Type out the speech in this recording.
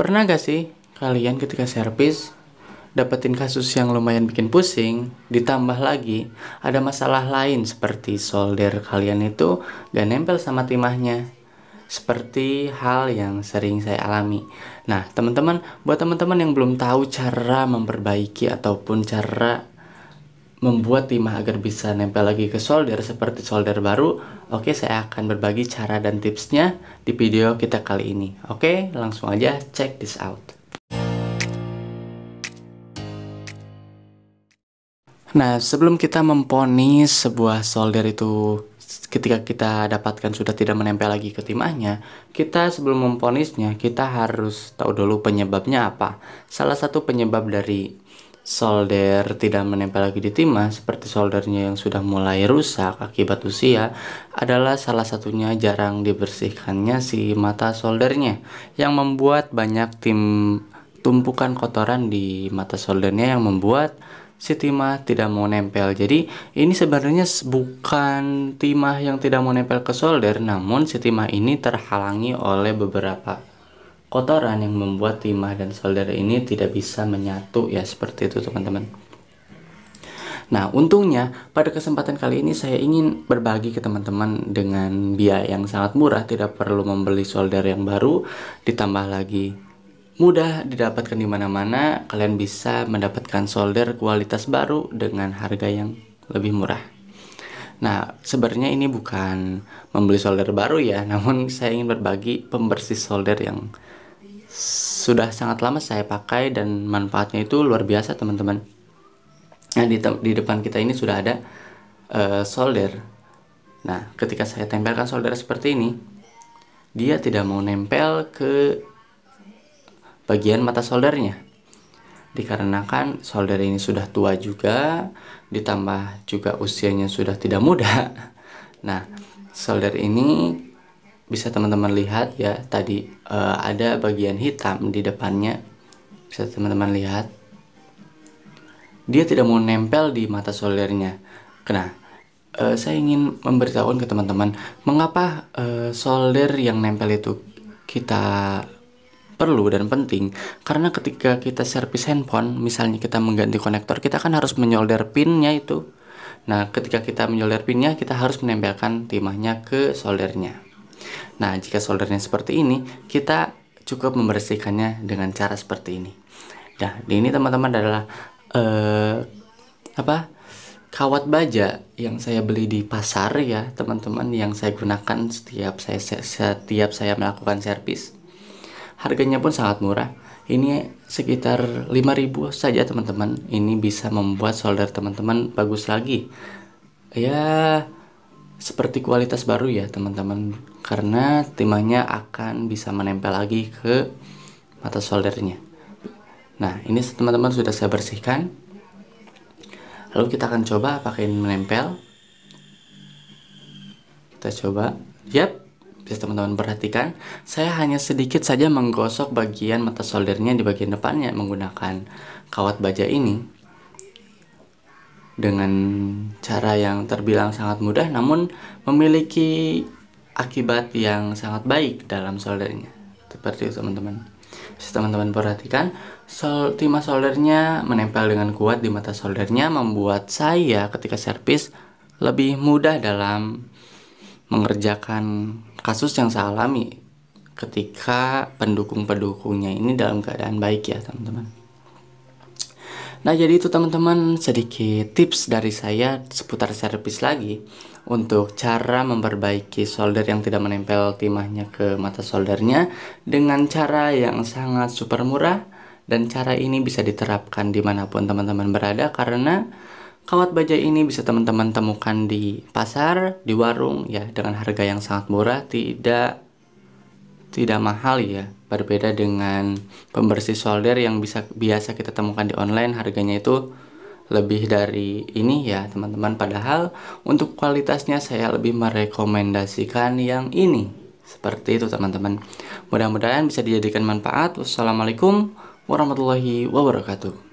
Pernah gak sih kalian ketika servis dapetin kasus yang lumayan bikin pusing, ditambah lagi ada masalah lain seperti solder kalian itu gak nempel sama timahnya. Seperti hal yang sering saya alami. Nah, teman-teman, buat teman-teman yang belum tahu cara memperbaiki ataupun cara membuat timah agar bisa nempel lagi ke solder seperti solder baru? Oke, saya akan berbagi cara dan tipsnya di video kita kali ini. Oke, langsung aja check this out. Nah, sebelum kita memponis sebuah solder itu ketika kita dapatkan sudah tidak menempel lagi ke timahnya, kita sebelum memponisnya kita harus tahu dulu penyebabnya apa. Salah satu penyebab dari solder tidak menempel lagi di timah seperti soldernya yang sudah mulai rusak akibat usia adalah salah satunya jarang dibersihkannya si mata soldernya yang membuat banyak tim tumpukan kotoran di mata soldernya yang membuat si timah tidak mau nempel jadi ini sebenarnya bukan timah yang tidak mau nempel ke solder namun si timah ini terhalangi oleh beberapa kotoran yang membuat timah dan solder ini tidak bisa menyatu ya seperti itu teman-teman. Nah, untungnya pada kesempatan kali ini saya ingin berbagi ke teman-teman dengan biaya yang sangat murah, tidak perlu membeli solder yang baru, ditambah lagi mudah didapatkan di mana-mana, kalian bisa mendapatkan solder kualitas baru dengan harga yang lebih murah. Nah, sebenarnya ini bukan membeli solder baru ya, namun saya ingin berbagi pembersih solder yang sudah sangat lama saya pakai dan manfaatnya itu luar biasa teman-teman. Nah di, di depan kita ini sudah ada uh, solder. Nah ketika saya tempelkan solder seperti ini, dia tidak mau nempel ke bagian mata soldernya. Dikarenakan solder ini sudah tua juga, ditambah juga usianya sudah tidak muda. Nah, solder ini bisa teman-teman lihat ya tadi uh, ada bagian hitam di depannya bisa teman-teman lihat dia tidak mau nempel di mata soldernya kena uh, eh, saya ingin memberitahukan ke teman-teman mengapa uh, eh, solder yang nempel itu kita perlu dan penting karena ketika kita servis handphone misalnya kita mengganti konektor kita kan harus menyolder pinnya itu nah ketika kita menyolder pinnya kita harus menempelkan timahnya ke soldernya Nah, jika soldernya seperti ini, kita cukup membersihkannya dengan cara seperti ini. Nah, ini teman-teman adalah uh, apa? kawat baja yang saya beli di pasar ya teman-teman yang saya gunakan setiap saya setiap saya melakukan servis harganya pun sangat murah ini sekitar 5000 saja teman-teman ini bisa membuat solder teman-teman bagus lagi ya seperti kualitas baru ya teman-teman karena timahnya akan bisa menempel lagi ke mata soldernya nah ini teman-teman sudah saya bersihkan lalu kita akan coba pakai menempel kita coba yep bisa teman-teman perhatikan saya hanya sedikit saja menggosok bagian mata soldernya di bagian depannya menggunakan kawat baja ini dengan cara yang terbilang sangat mudah namun memiliki akibat yang sangat baik dalam soldernya. Seperti itu teman-teman. Jadi teman-teman perhatikan, sol timah soldernya menempel dengan kuat di mata soldernya membuat saya ketika servis lebih mudah dalam mengerjakan kasus yang saya alami ketika pendukung-pendukungnya ini dalam keadaan baik ya teman-teman. Nah, jadi itu teman-teman sedikit tips dari saya seputar servis lagi untuk cara memperbaiki solder yang tidak menempel timahnya ke mata soldernya dengan cara yang sangat super murah dan cara ini bisa diterapkan dimanapun teman-teman berada karena kawat baja ini bisa teman-teman temukan di pasar, di warung ya dengan harga yang sangat murah tidak tidak mahal ya berbeda dengan pembersih solder yang bisa biasa kita temukan di online harganya itu lebih dari ini ya teman-teman padahal untuk kualitasnya saya lebih merekomendasikan yang ini seperti itu teman-teman mudah-mudahan bisa dijadikan manfaat wassalamualaikum warahmatullahi wabarakatuh